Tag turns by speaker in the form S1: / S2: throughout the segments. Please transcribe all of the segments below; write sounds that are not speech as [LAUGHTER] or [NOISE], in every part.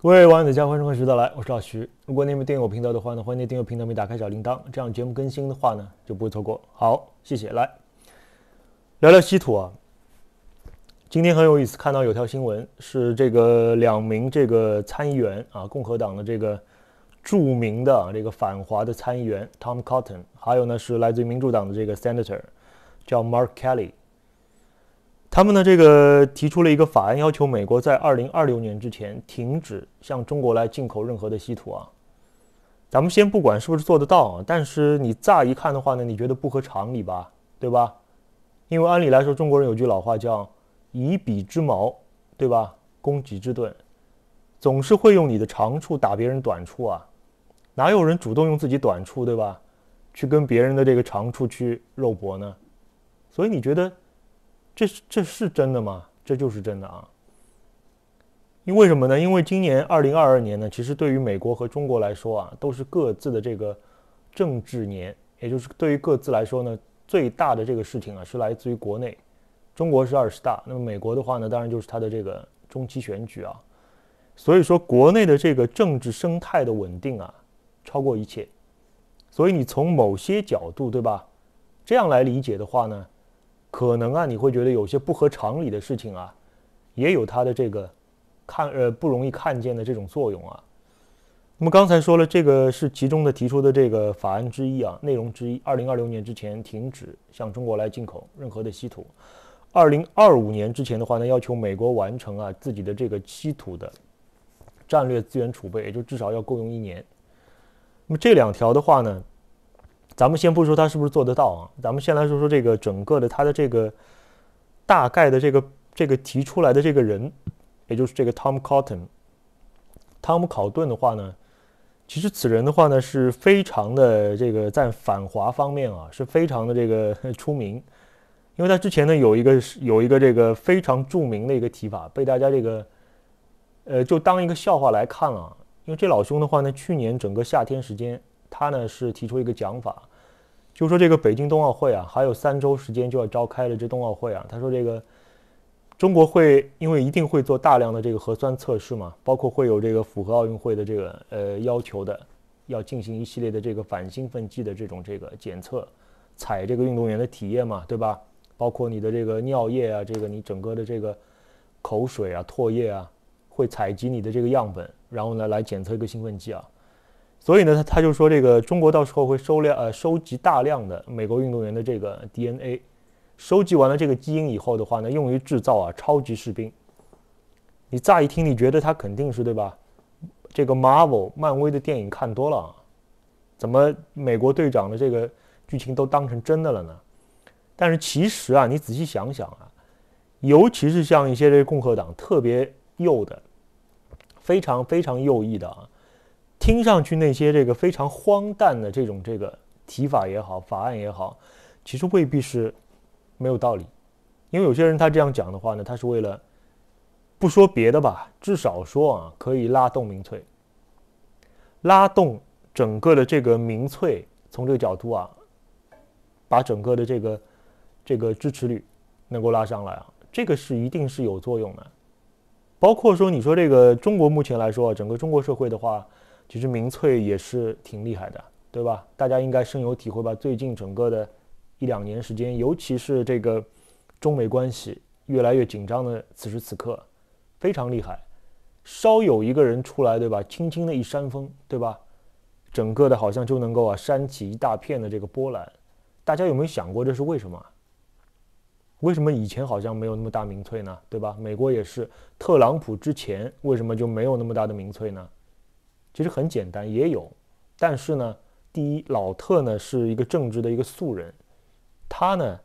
S1: 各位网友大家迎上好，徐道来，我是老徐。如果你没订阅我频道的话呢，欢迎订阅频道并打开小铃铛，这样节目更新的话呢就不会错过。好，谢谢。来聊聊稀土啊。今天很有意思，看到有条新闻是这个两名这个参议员啊，共和党的这个著名的这个反华的参议员 Tom Cotton，还有呢是来自民主党的这个 Senator 叫 Mark Kelly。他们呢，这个提出了一个法案，要求美国在二零二六年之前停止向中国来进口任何的稀土啊。咱们先不管是不是做得到啊，但是你乍一看的话呢，你觉得不合常理吧，对吧？因为按理来说，中国人有句老话叫“以彼之矛，对吧？攻己之盾”，总是会用你的长处打别人短处啊。哪有人主动用自己短处，对吧？去跟别人的这个长处去肉搏呢？所以你觉得？这是这是真的吗？这就是真的啊！因为什么呢？因为今年二零二二年呢，其实对于美国和中国来说啊，都是各自的这个政治年，也就是对于各自来说呢，最大的这个事情啊，是来自于国内。中国是二十大，那么美国的话呢，当然就是它的这个中期选举啊。所以说，国内的这个政治生态的稳定啊，超过一切。所以你从某些角度，对吧？这样来理解的话呢？可能啊，你会觉得有些不合常理的事情啊，也有它的这个看呃不容易看见的这种作用啊。那么刚才说了，这个是其中的提出的这个法案之一啊，内容之一。二零二六年之前停止向中国来进口任何的稀土。二零二五年之前的话呢，要求美国完成啊自己的这个稀土的战略资源储备，也就至少要够用一年。那么这两条的话呢？咱们先不说他是不是做得到啊，咱们先来说说这个整个的他的这个大概的这个这个提出来的这个人，也就是这个 Tom c o t t o n 汤姆考顿的话呢，其实此人的话呢是非常的这个在反华方面啊是非常的这个出名，因为他之前呢有一个有一个这个非常著名的一个提法，被大家这个呃就当一个笑话来看了，因为这老兄的话呢，去年整个夏天时间，他呢是提出一个讲法。就说这个北京冬奥会啊，还有三周时间就要召开了。这冬奥会啊，他说这个中国会因为一定会做大量的这个核酸测试嘛，包括会有这个符合奥运会的这个呃要求的，要进行一系列的这个反兴奋剂的这种这个检测，采这个运动员的体液嘛，对吧？包括你的这个尿液啊，这个你整个的这个口水啊、唾液啊，会采集你的这个样本，然后呢来检测一个兴奋剂啊。所以呢，他他就说，这个中国到时候会收量呃收集大量的美国运动员的这个 DNA，收集完了这个基因以后的话呢，用于制造啊超级士兵。你乍一听，你觉得他肯定是对吧？这个 Marvel 漫威的电影看多了，怎么美国队长的这个剧情都当成真的了呢？但是其实啊，你仔细想想啊，尤其是像一些这共和党特别右的，非常非常右翼的啊。听上去那些这个非常荒诞的这种这个提法也好，法案也好，其实未必是没有道理。因为有些人他这样讲的话呢，他是为了不说别的吧，至少说啊，可以拉动民粹，拉动整个的这个民粹，从这个角度啊，把整个的这个这个支持率能够拉上来，啊，这个是一定是有作用的。包括说你说这个中国目前来说，整个中国社会的话。其实民粹也是挺厉害的，对吧？大家应该深有体会吧。最近整个的一两年时间，尤其是这个中美关系越来越紧张的此时此刻，非常厉害。稍有一个人出来，对吧？轻轻的一扇风，对吧？整个的好像就能够啊扇起一大片的这个波澜。大家有没有想过这是为什么？为什么以前好像没有那么大民粹呢？对吧？美国也是，特朗普之前为什么就没有那么大的民粹呢？其实很简单，也有，但是呢，第一，老特呢是一个正直的一个素人，他呢，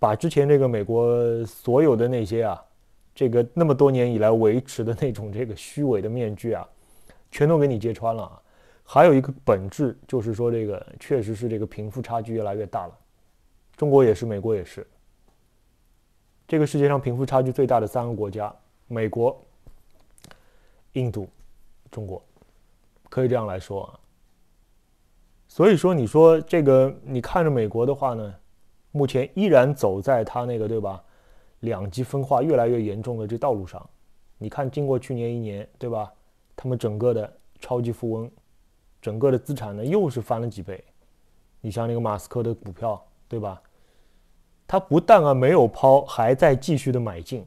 S1: 把之前这个美国所有的那些啊，这个那么多年以来维持的那种这个虚伪的面具啊，全都给你揭穿了。还有一个本质就是说，这个确实是这个贫富差距越来越大了，中国也是，美国也是。这个世界上贫富差距最大的三个国家：美国、印度、中国。可以这样来说，啊。所以说你说这个，你看着美国的话呢，目前依然走在他那个对吧，两极分化越来越严重的这道路上。你看，经过去年一年对吧，他们整个的超级富翁，整个的资产呢又是翻了几倍。你像那个马斯克的股票对吧，他不但啊没有抛，还在继续的买进，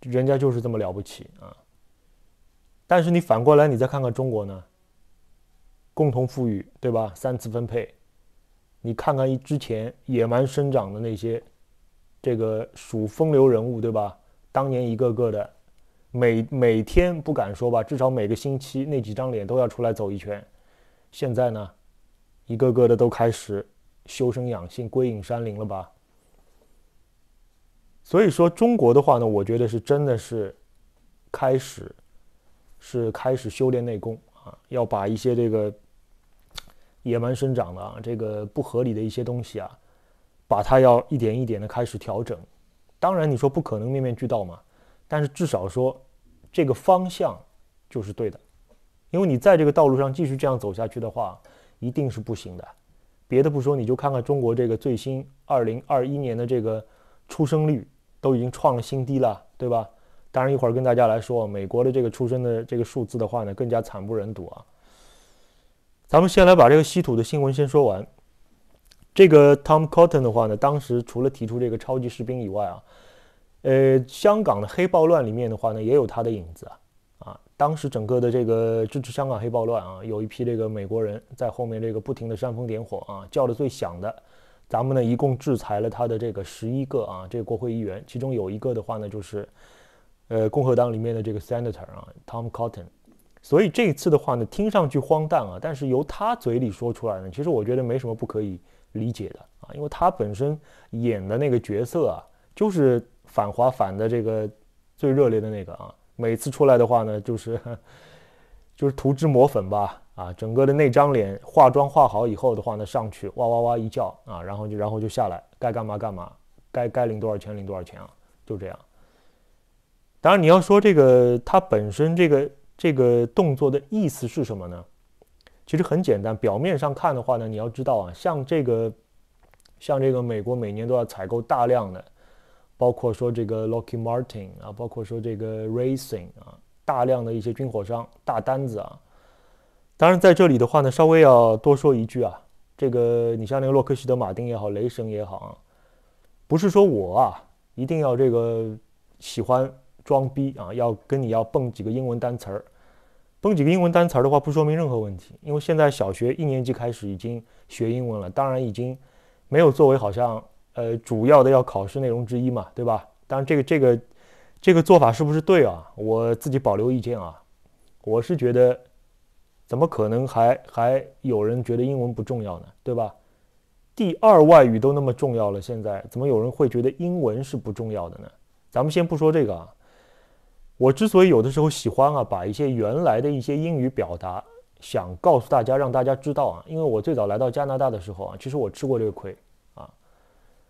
S1: 人家就是这么了不起啊。但是你反过来，你再看看中国呢？共同富裕，对吧？三次分配，你看看之前野蛮生长的那些，这个数风流人物，对吧？当年一个个的，每每天不敢说吧，至少每个星期那几张脸都要出来走一圈。现在呢，一个个的都开始修身养性、归隐山林了吧？所以说中国的话呢，我觉得是真的是开始。是开始修炼内功啊，要把一些这个野蛮生长的啊，这个不合理的一些东西啊，把它要一点一点的开始调整。当然，你说不可能面面俱到嘛，但是至少说这个方向就是对的，因为你在这个道路上继续这样走下去的话，一定是不行的。别的不说，你就看看中国这个最新二零二一年的这个出生率都已经创了新低了，对吧？当然，一会儿跟大家来说，美国的这个出生的这个数字的话呢，更加惨不忍睹啊。咱们先来把这个稀土的新闻先说完。这个 Tom Cotton 的话呢，当时除了提出这个超级士兵以外啊，呃，香港的黑暴乱里面的话呢，也有他的影子啊。啊，当时整个的这个支持香港黑暴乱啊，有一批这个美国人，在后面这个不停的煽风点火啊，叫的最响的，咱们呢一共制裁了他的这个十一个啊，这个国会议员，其中有一个的话呢，就是。呃，共和党里面的这个 senator 啊，Tom Cotton，所以这一次的话呢，听上去荒诞啊，但是由他嘴里说出来呢，其实我觉得没什么不可以理解的啊，因为他本身演的那个角色啊，就是反华反的这个最热烈的那个啊，每次出来的话呢，就是就是涂脂抹粉吧啊，整个的那张脸化妆化好以后的话呢，上去哇哇哇一叫啊，然后就然后就下来，该干嘛干嘛，该该领多少钱领多少钱啊，就这样。当然，你要说这个它本身这个这个动作的意思是什么呢？其实很简单，表面上看的话呢，你要知道啊，像这个像这个美国每年都要采购大量的，包括说这个 Lockheed Martin 啊，包括说这个 Racing 啊，大量的一些军火商大单子啊。当然，在这里的话呢，稍微要多说一句啊，这个你像那个洛克希德马丁也好，雷神也好啊，不是说我啊一定要这个喜欢。装逼啊，要跟你要蹦几个英文单词儿，蹦几个英文单词儿的话，不说明任何问题，因为现在小学一年级开始已经学英文了，当然已经没有作为好像呃主要的要考试内容之一嘛，对吧？当然这个这个这个做法是不是对啊？我自己保留意见啊，我是觉得怎么可能还还有人觉得英文不重要呢？对吧？第二外语都那么重要了，现在怎么有人会觉得英文是不重要的呢？咱们先不说这个啊。我之所以有的时候喜欢啊，把一些原来的一些英语表达，想告诉大家，让大家知道啊，因为我最早来到加拿大的时候啊，其实我吃过这个亏啊。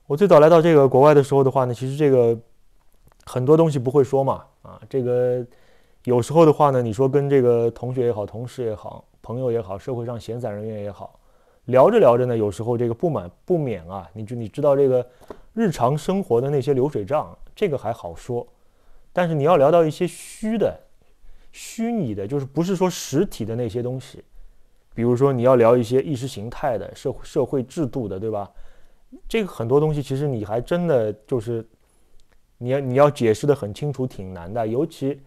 S1: 我最早来到这个国外的时候的话呢，其实这个很多东西不会说嘛啊，这个有时候的话呢，你说跟这个同学也好，同事也好，朋友也好，社会上闲散人员也好，聊着聊着呢，有时候这个不满不免啊，你就你知道这个日常生活的那些流水账，这个还好说。但是你要聊到一些虚的、虚拟的，就是不是说实体的那些东西，比如说你要聊一些意识形态的、社社会制度的，对吧？这个很多东西其实你还真的就是，你要你要解释的很清楚，挺难的。尤其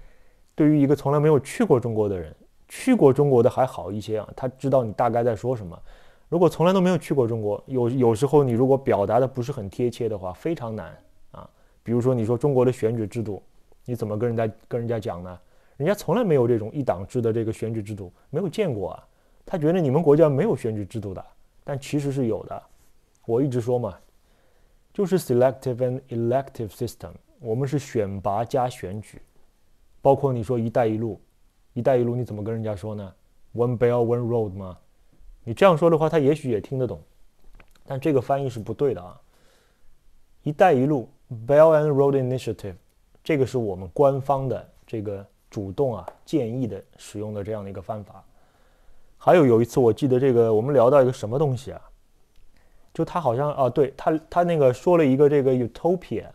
S1: 对于一个从来没有去过中国的人，去过中国的还好一些啊，他知道你大概在说什么。如果从来都没有去过中国，有有时候你如果表达的不是很贴切的话，非常难啊。比如说你说中国的选举制度。你怎么跟人家跟人家讲呢？人家从来没有这种一党制的这个选举制度，没有见过啊。他觉得你们国家没有选举制度的，但其实是有的。我一直说嘛，就是 selective and elective system，我们是选拔加选举。包括你说“一带一路”，“一带一路”你怎么跟人家说呢？One Belt One Road 吗？你这样说的话，他也许也听得懂，但这个翻译是不对的啊。“一带一路” Belt and Road Initiative。这个是我们官方的这个主动啊建议的使用的这样的一个方法。还有有一次，我记得这个我们聊到一个什么东西啊？就他好像啊，对他他那个说了一个这个 utopia。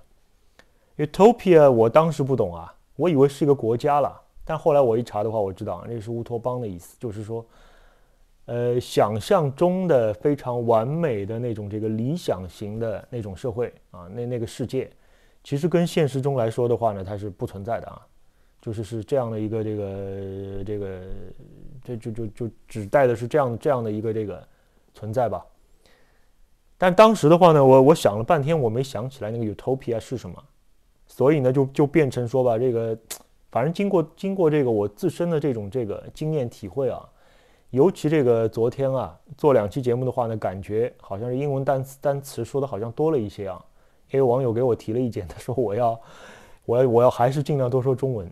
S1: utopia 我当时不懂啊，我以为是一个国家了，但后来我一查的话，我知道那是乌托邦的意思，就是说，呃，想象中的非常完美的那种这个理想型的那种社会啊，那那个世界。其实跟现实中来说的话呢，它是不存在的啊，就是是这样的一个这个这个这就就就只带的是这样这样的一个这个存在吧。但当时的话呢，我我想了半天，我没想起来那个 utopia 是什么，所以呢就就变成说吧，这个反正经过经过这个我自身的这种这个经验体会啊，尤其这个昨天啊做两期节目的话呢，感觉好像是英文单词单词说的好像多了一些啊。也有网友给我提了意见，他说：“我要，我要，我要还是尽量多说中文。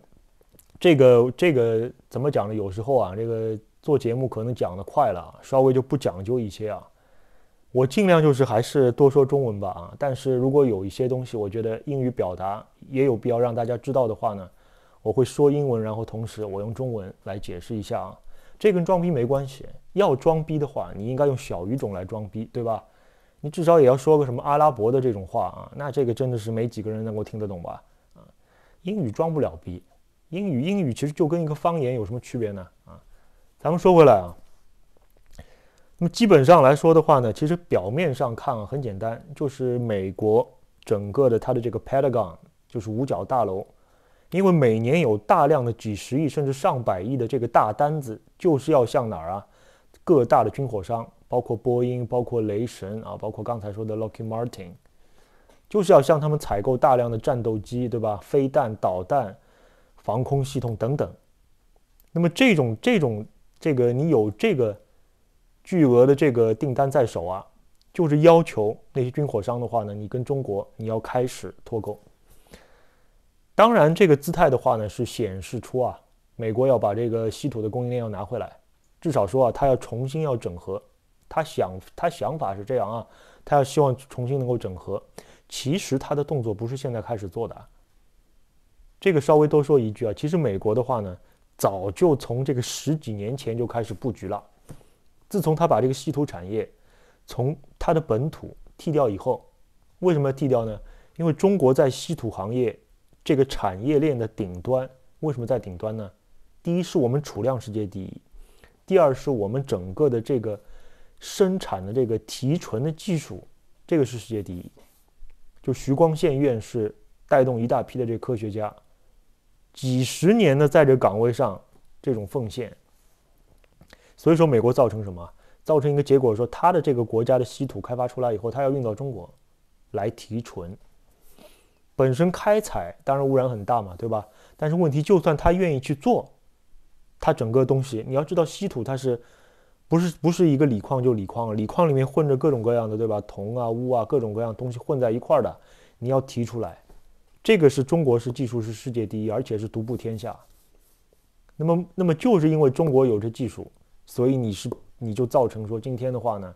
S1: 这个，这个怎么讲呢？有时候啊，这个做节目可能讲得快了，稍微就不讲究一些啊。我尽量就是还是多说中文吧啊。但是如果有一些东西，我觉得英语表达也有必要让大家知道的话呢，我会说英文，然后同时我用中文来解释一下啊。这跟装逼没关系，要装逼的话，你应该用小语种来装逼，对吧？”你至少也要说个什么阿拉伯的这种话啊？那这个真的是没几个人能够听得懂吧？啊，英语装不了逼，英语英语其实就跟一个方言有什么区别呢？啊，咱们说回来啊，那么基本上来说的话呢，其实表面上看啊很简单，就是美国整个的它的这个 Pentagon 就是五角大楼，因为每年有大量的几十亿甚至上百亿的这个大单子，就是要向哪儿啊？各大的军火商。包括波音，包括雷神啊，包括刚才说的 Lockheed Martin，就是要向他们采购大量的战斗机，对吧？飞弹、导弹、防空系统等等。那么这种这种这个，你有这个巨额的这个订单在手啊，就是要求那些军火商的话呢，你跟中国你要开始脱钩。当然，这个姿态的话呢，是显示出啊，美国要把这个稀土的供应链要拿回来，至少说啊，它要重新要整合。他想，他想法是这样啊，他要希望重新能够整合。其实他的动作不是现在开始做的，这个稍微多说一句啊，其实美国的话呢，早就从这个十几年前就开始布局了。自从他把这个稀土产业从他的本土剃掉以后，为什么要剃掉呢？因为中国在稀土行业这个产业链的顶端，为什么在顶端呢？第一是我们储量世界第一，第二是我们整个的这个。生产的这个提纯的技术，这个是世界第一。就徐光宪院士带动一大批的这科学家，几十年的在这岗位上这种奉献。所以说，美国造成什么？造成一个结果，说他的这个国家的稀土开发出来以后，他要运到中国来提纯。本身开采当然污染很大嘛，对吧？但是问题，就算他愿意去做，他整个东西你要知道，稀土它是。不是不是一个锂矿就锂矿，锂矿里面混着各种各样的，对吧？铜啊、钨啊，各种各样东西混在一块儿的，你要提出来，这个是中国是技术是世界第一，而且是独步天下。那么，那么就是因为中国有这技术，所以你是你就造成说今天的话呢，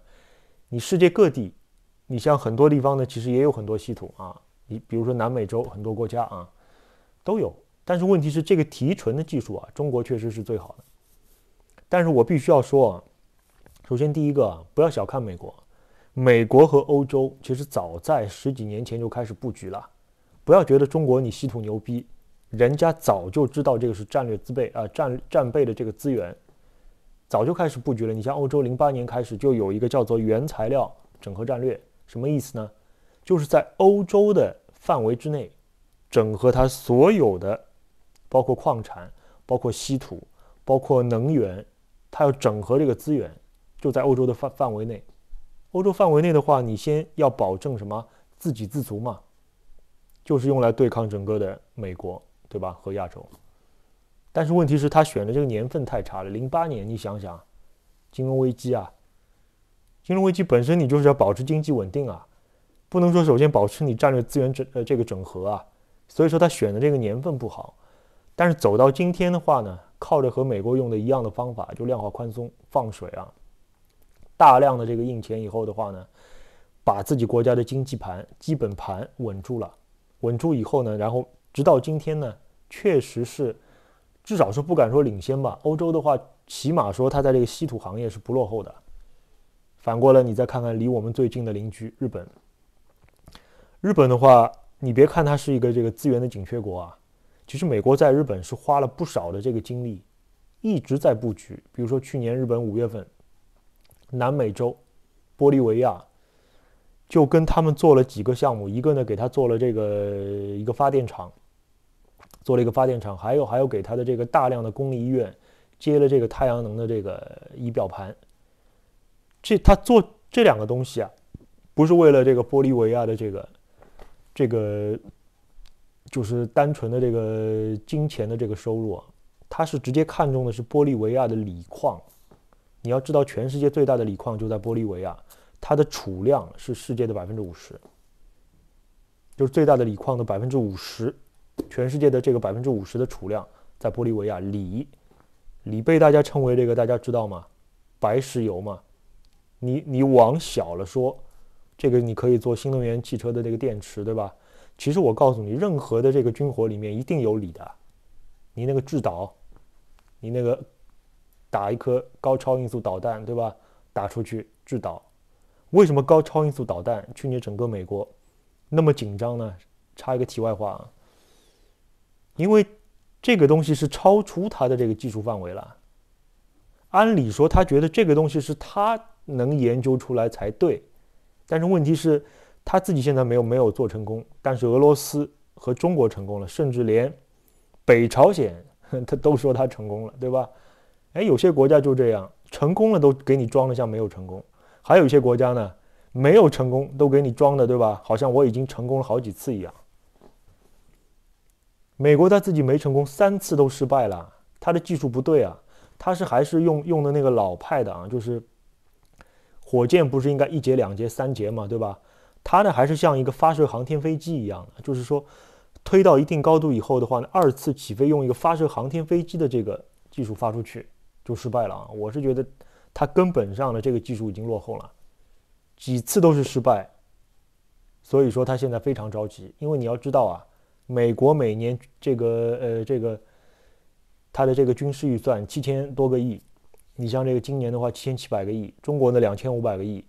S1: 你世界各地，你像很多地方呢，其实也有很多稀土啊，你比如说南美洲很多国家啊，都有。但是问题是这个提纯的技术啊，中国确实是最好的。但是我必须要说啊。首先，第一个不要小看美国，美国和欧洲其实早在十几年前就开始布局了。不要觉得中国你稀土牛逼，人家早就知道这个是战略自备啊，战战备的这个资源早就开始布局了。你像欧洲，零八年开始就有一个叫做原材料整合战略，什么意思呢？就是在欧洲的范围之内，整合它所有的，包括矿产，包括稀土，包括能源，它要整合这个资源。就在欧洲的范范围内，欧洲范围内的话，你先要保证什么？自给自足嘛，就是用来对抗整个的美国，对吧？和亚洲。但是问题是，他选的这个年份太差了。零八年，你想想，金融危机啊，金融危机本身你就是要保持经济稳定啊，不能说首先保持你战略资源整呃这个整合啊。所以说他选的这个年份不好。但是走到今天的话呢，靠着和美国用的一样的方法，就量化宽松放水啊。大量的这个印钱以后的话呢，把自己国家的经济盘、基本盘稳住了。稳住以后呢，然后直到今天呢，确实是，至少说不敢说领先吧。欧洲的话，起码说它在这个稀土行业是不落后的。反过来，你再看看离我们最近的邻居日本。日本的话，你别看它是一个这个资源的紧缺国啊，其实美国在日本是花了不少的这个精力，一直在布局。比如说去年日本五月份。南美洲，玻利维亚，就跟他们做了几个项目，一个呢给他做了这个一个发电厂，做了一个发电厂，还有还有给他的这个大量的公立医院接了这个太阳能的这个仪表盘。这他做这两个东西啊，不是为了这个玻利维亚的这个这个，就是单纯的这个金钱的这个收入啊，他是直接看中的是玻利维亚的锂矿。你要知道，全世界最大的锂矿就在玻利维亚，它的储量是世界的百分之五十，就是最大的锂矿的百分之五十，全世界的这个百分之五十的储量在玻利维亚。锂，锂被大家称为这个大家知道吗？白石油嘛。你你往小了说，这个你可以做新能源汽车的那个电池，对吧？其实我告诉你，任何的这个军火里面一定有锂的，你那个制导，你那个。打一颗高超音速导弹，对吧？打出去制导，为什么高超音速导弹去年整个美国那么紧张呢？插一个题外话，啊，因为这个东西是超出他的这个技术范围了。按理说他觉得这个东西是他能研究出来才对，但是问题是他自己现在没有没有做成功。但是俄罗斯和中国成功了，甚至连北朝鲜他 [LAUGHS] 都说他成功了，对吧？哎，有些国家就这样，成功了都给你装的像没有成功；还有一些国家呢，没有成功都给你装的，对吧？好像我已经成功了好几次一样。美国他自己没成功三次都失败了，他的技术不对啊。他是还是用用的那个老派的啊，就是火箭不是应该一节、两节、三节嘛，对吧？他呢还是像一个发射航天飞机一样的，就是说推到一定高度以后的话呢，二次起飞用一个发射航天飞机的这个技术发出去。就失败了啊！我是觉得他根本上的这个技术已经落后了，几次都是失败，所以说他现在非常着急。因为你要知道啊，美国每年这个呃这个他的这个军事预算七千多个亿，你像这个今年的话七千七百个亿，中国呢两千五百个亿，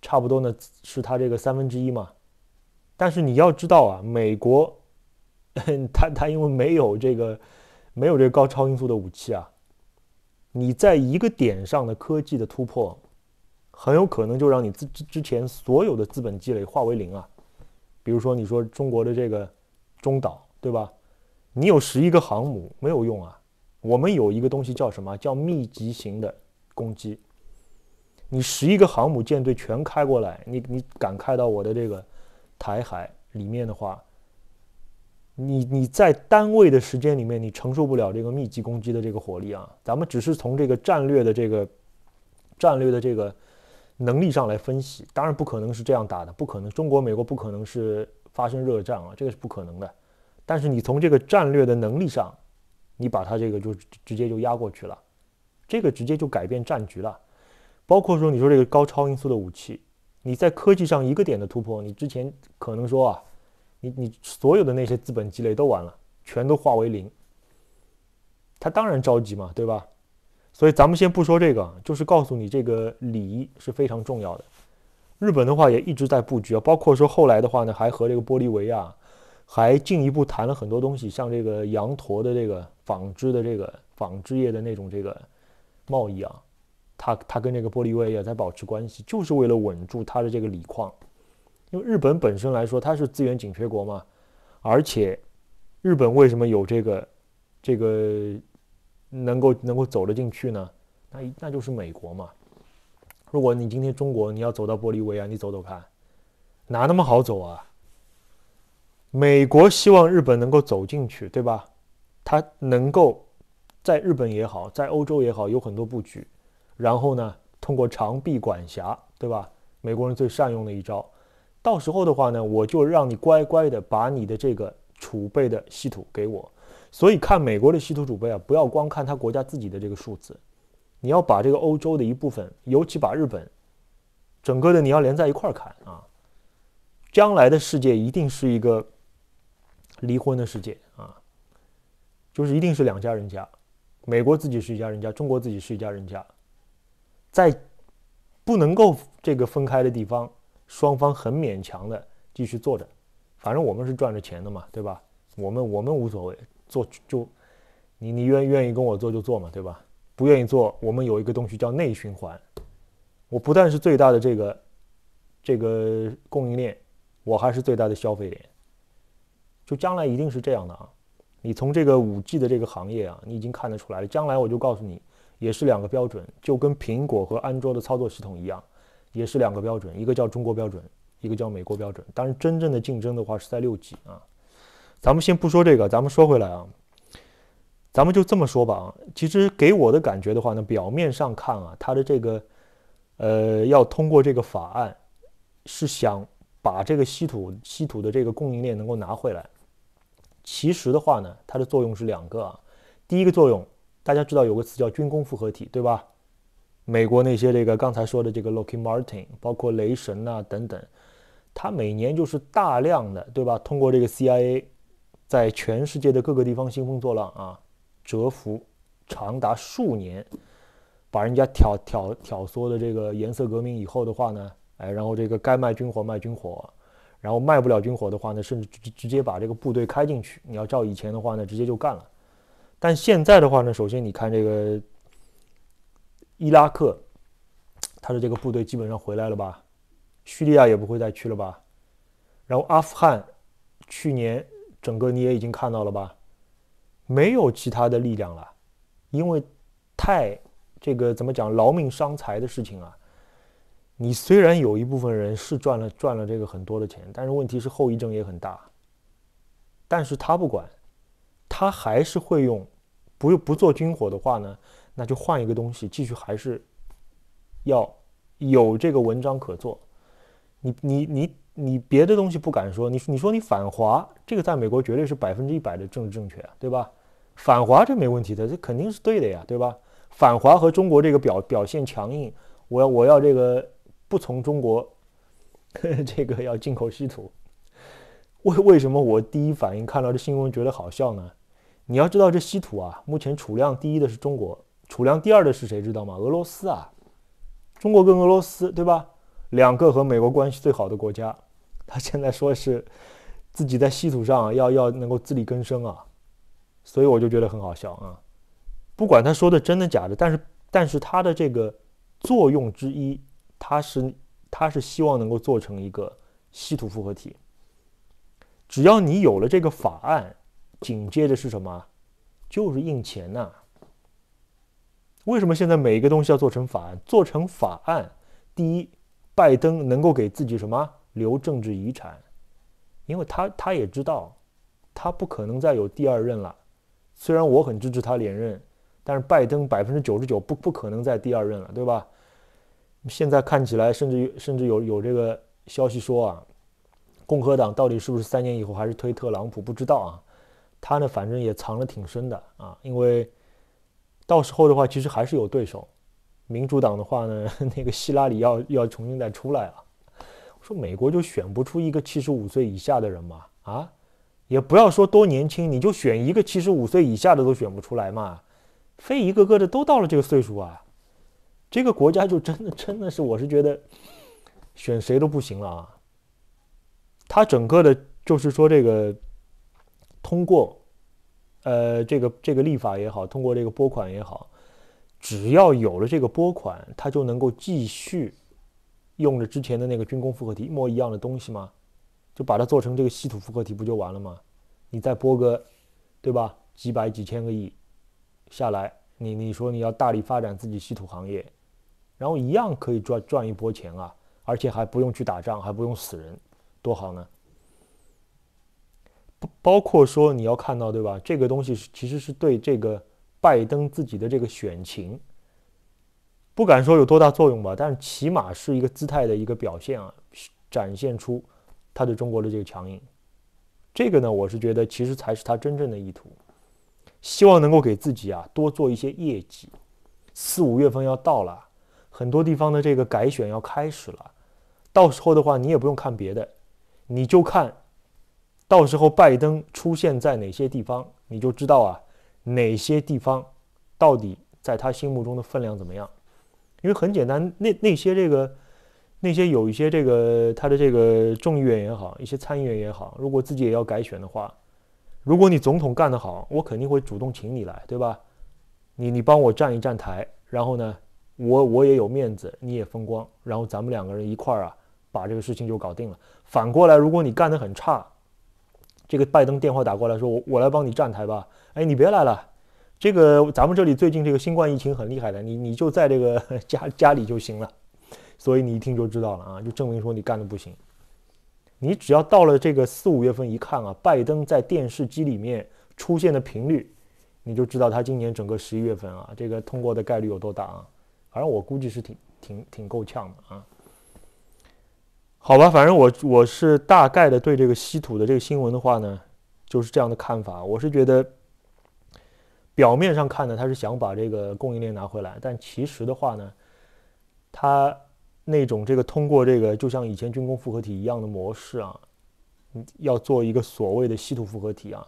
S1: 差不多呢是他这个三分之一嘛。但是你要知道啊，美国 [LAUGHS] 他他因为没有这个没有这个高超音速的武器啊。你在一个点上的科技的突破，很有可能就让你之之之前所有的资本积累化为零啊！比如说，你说中国的这个中岛，对吧？你有十一个航母没有用啊！我们有一个东西叫什么？叫密集型的攻击。你十一个航母舰队全开过来，你你敢开到我的这个台海里面的话？你你在单位的时间里面，你承受不了这个密集攻击的这个火力啊！咱们只是从这个战略的这个战略的这个能力上来分析，当然不可能是这样打的，不可能中国美国不可能是发生热战啊，这个是不可能的。但是你从这个战略的能力上，你把它这个就直接就压过去了，这个直接就改变战局了。包括说你说这个高超音速的武器，你在科技上一个点的突破，你之前可能说啊。你你所有的那些资本积累都完了，全都化为零。他当然着急嘛，对吧？所以咱们先不说这个，就是告诉你这个礼是非常重要的。日本的话也一直在布局啊，包括说后来的话呢，还和这个玻利维亚还进一步谈了很多东西，像这个羊驼的这个纺织的这个纺织业的那种这个贸易啊，他他跟这个玻利维亚在保持关系，就是为了稳住他的这个锂矿。因为日本本身来说，它是资源紧缺国嘛，而且日本为什么有这个这个能够能够走得进去呢？那那就是美国嘛。如果你今天中国你要走到玻利维亚，你走走看，哪那么好走啊？美国希望日本能够走进去，对吧？它能够在日本也好，在欧洲也好，有很多布局，然后呢，通过长臂管辖，对吧？美国人最善用的一招。到时候的话呢，我就让你乖乖的把你的这个储备的稀土给我。所以看美国的稀土储备啊，不要光看他国家自己的这个数字，你要把这个欧洲的一部分，尤其把日本，整个的你要连在一块儿看啊。将来的世界一定是一个离婚的世界啊，就是一定是两家人家，美国自己是一家人家，中国自己是一家人家，在不能够这个分开的地方。双方很勉强的继续做着，反正我们是赚着钱的嘛，对吧？我们我们无所谓，做就你你愿愿意跟我做就做嘛，对吧？不愿意做，我们有一个东西叫内循环。我不但是最大的这个这个供应链，我还是最大的消费点。就将来一定是这样的啊！你从这个五 G 的这个行业啊，你已经看得出来了。将来我就告诉你，也是两个标准，就跟苹果和安卓的操作系统一样。也是两个标准，一个叫中国标准，一个叫美国标准。当然，真正的竞争的话是在六级啊。咱们先不说这个，咱们说回来啊，咱们就这么说吧。啊。其实给我的感觉的话呢，表面上看啊，它的这个呃要通过这个法案，是想把这个稀土稀土的这个供应链能够拿回来。其实的话呢，它的作用是两个啊。第一个作用，大家知道有个词叫军工复合体，对吧？美国那些这个刚才说的这个 Lockheed Martin，包括雷神呐等等，他每年就是大量的，对吧？通过这个 CIA，在全世界的各个地方兴风作浪啊，蛰伏长达数年，把人家挑挑挑唆的这个颜色革命以后的话呢，哎，然后这个该卖军火卖军火，然后卖不了军火的话呢，甚至直直接把这个部队开进去。你要照以前的话呢，直接就干了。但现在的话呢，首先你看这个。伊拉克，[TSK] 他的这个部队基本上回来了吧？叙利亚也不会再去了吧？然后阿富汗，去年整个你也已经看到了吧？没有其他的力量了，因为太这个怎么讲劳命伤财的事情啊？你虽然有一部分人是赚了赚了这个很多的钱，但是问题是后遗症也很大。但是他不管，他还是会用，不不做军火的话呢？那就换一个东西，继续还是要有这个文章可做。你你你你别的东西不敢说，你你说你反华，这个在美国绝对是百分之一百的政治正确，对吧？反华这没问题的，这肯定是对的呀，对吧？反华和中国这个表表现强硬，我要我要这个不从中国 [LAUGHS] 这个要进口稀土。为为什么我第一反应看到这新闻觉得好笑呢？你要知道这稀土啊，目前储量第一的是中国。储量第二的是谁知道吗？俄罗斯啊，中国跟俄罗斯对吧？两个和美国关系最好的国家，他现在说是自己在稀土上要要能够自力更生啊，所以我就觉得很好笑啊。不管他说的真的假的，但是但是他的这个作用之一，他是他是希望能够做成一个稀土复合体。只要你有了这个法案，紧接着是什么？就是印钱呐。为什么现在每一个东西要做成法案？做成法案，第一，拜登能够给自己什么留政治遗产？因为他他也知道，他不可能再有第二任了。虽然我很支持他连任，但是拜登百分之九十九不不可能在第二任了，对吧？现在看起来，甚至甚至有有这个消息说啊，共和党到底是不是三年以后还是推特朗普？不知道啊。他呢，反正也藏的挺深的啊，因为。到时候的话，其实还是有对手。民主党的话呢，[LAUGHS] 那个希拉里要要重新再出来啊。我说美国就选不出一个七十五岁以下的人嘛？啊，也不要说多年轻，你就选一个七十五岁以下的都选不出来嘛？非一个个的都到了这个岁数啊，这个国家就真的真的是我是觉得选谁都不行了啊。他整个的就是说这个通过。呃，这个这个立法也好，通过这个拨款也好，只要有了这个拨款，它就能够继续用着之前的那个军工复合体一模一样的东西嘛，就把它做成这个稀土复合体不就完了吗？你再拨个，对吧？几百几千个亿下来，你你说你要大力发展自己稀土行业，然后一样可以赚赚一波钱啊，而且还不用去打仗，还不用死人，多好呢！包括说你要看到对吧？这个东西是其实是对这个拜登自己的这个选情，不敢说有多大作用吧，但是起码是一个姿态的一个表现啊，展现出他对中国的这个强硬。这个呢，我是觉得其实才是他真正的意图，希望能够给自己啊多做一些业绩。四五月份要到了，很多地方的这个改选要开始了，到时候的话你也不用看别的，你就看。到时候拜登出现在哪些地方，你就知道啊，哪些地方，到底在他心目中的分量怎么样？因为很简单，那那些这个，那些有一些这个他的这个众议员也好，一些参议员也好，如果自己也要改选的话，如果你总统干得好，我肯定会主动请你来，对吧？你你帮我站一站台，然后呢，我我也有面子，你也风光，然后咱们两个人一块儿啊，把这个事情就搞定了。反过来，如果你干得很差。这个拜登电话打过来，说：“我我来帮你站台吧。”哎，你别来了，这个咱们这里最近这个新冠疫情很厉害的，你你就在这个 [LAUGHS] 家家里就行了。所以你一听就知道了啊，就证明说你干的不行。你只要到了这个四五月份一看啊，拜登在电视机里面出现的频率，你就知道他今年整个十一月份啊，这个通过的概率有多大啊。反正我估计是挺挺挺够呛的啊。好吧，反正我我是大概的对这个稀土的这个新闻的话呢，就是这样的看法。我是觉得表面上看呢，他是想把这个供应链拿回来，但其实的话呢，他那种这个通过这个就像以前军工复合体一样的模式啊，要做一个所谓的稀土复合体啊，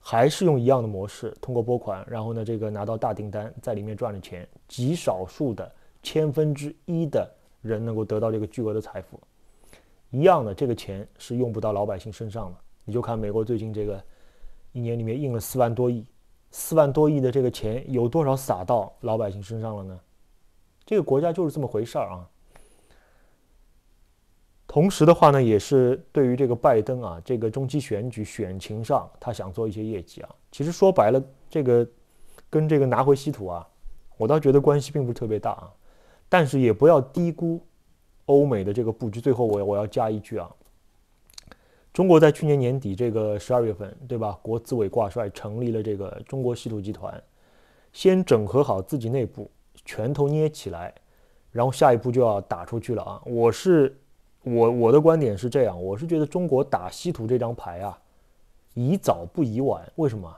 S1: 还是用一样的模式，通过拨款，然后呢这个拿到大订单，在里面赚了钱，极少数的千分之一的人能够得到这个巨额的财富。一样的，这个钱是用不到老百姓身上的。你就看美国最近这个一年里面印了四万多亿，四万多亿的这个钱有多少撒到老百姓身上了呢？这个国家就是这么回事儿啊。同时的话呢，也是对于这个拜登啊，这个中期选举选情上，他想做一些业绩啊。其实说白了，这个跟这个拿回稀土啊，我倒觉得关系并不是特别大啊。但是也不要低估。欧美的这个布局，最后我我要加一句啊，中国在去年年底这个十二月份，对吧？国资委挂帅成立了这个中国稀土集团，先整合好自己内部，拳头捏起来，然后下一步就要打出去了啊！我是我我的观点是这样，我是觉得中国打稀土这张牌啊，宜早不宜晚。为什么？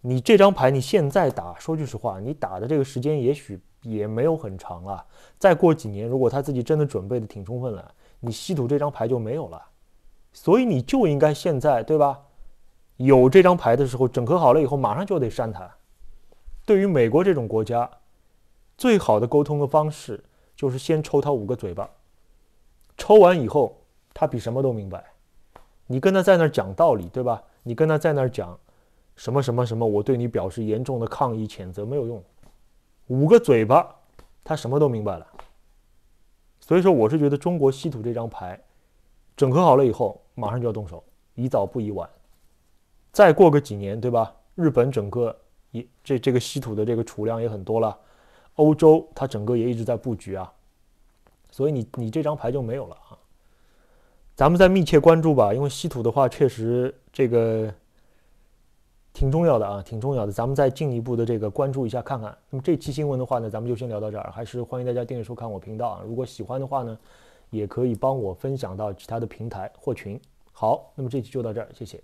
S1: 你这张牌你现在打，说句实话，你打的这个时间也许。也没有很长了，再过几年，如果他自己真的准备的挺充分了，你稀土这张牌就没有了，所以你就应该现在对吧？有这张牌的时候，整合好了以后，马上就得删它。对于美国这种国家，最好的沟通的方式就是先抽他五个嘴巴，抽完以后，他比什么都明白。你跟他在那儿讲道理，对吧？你跟他在那儿讲什么什么什么，我对你表示严重的抗议、谴责，没有用。五个嘴巴，他什么都明白了。所以说，我是觉得中国稀土这张牌整合好了以后，马上就要动手，宜早不宜晚。再过个几年，对吧？日本整个也这这个稀土的这个储量也很多了，欧洲它整个也一直在布局啊。所以你你这张牌就没有了啊。咱们再密切关注吧，因为稀土的话，确实这个。挺重要的啊，挺重要的，咱们再进一步的这个关注一下，看看。那么这期新闻的话呢，咱们就先聊到这儿，还是欢迎大家订阅收看我频道啊。如果喜欢的话呢，也可以帮我分享到其他的平台或群。好，那么这期就到这儿，谢谢。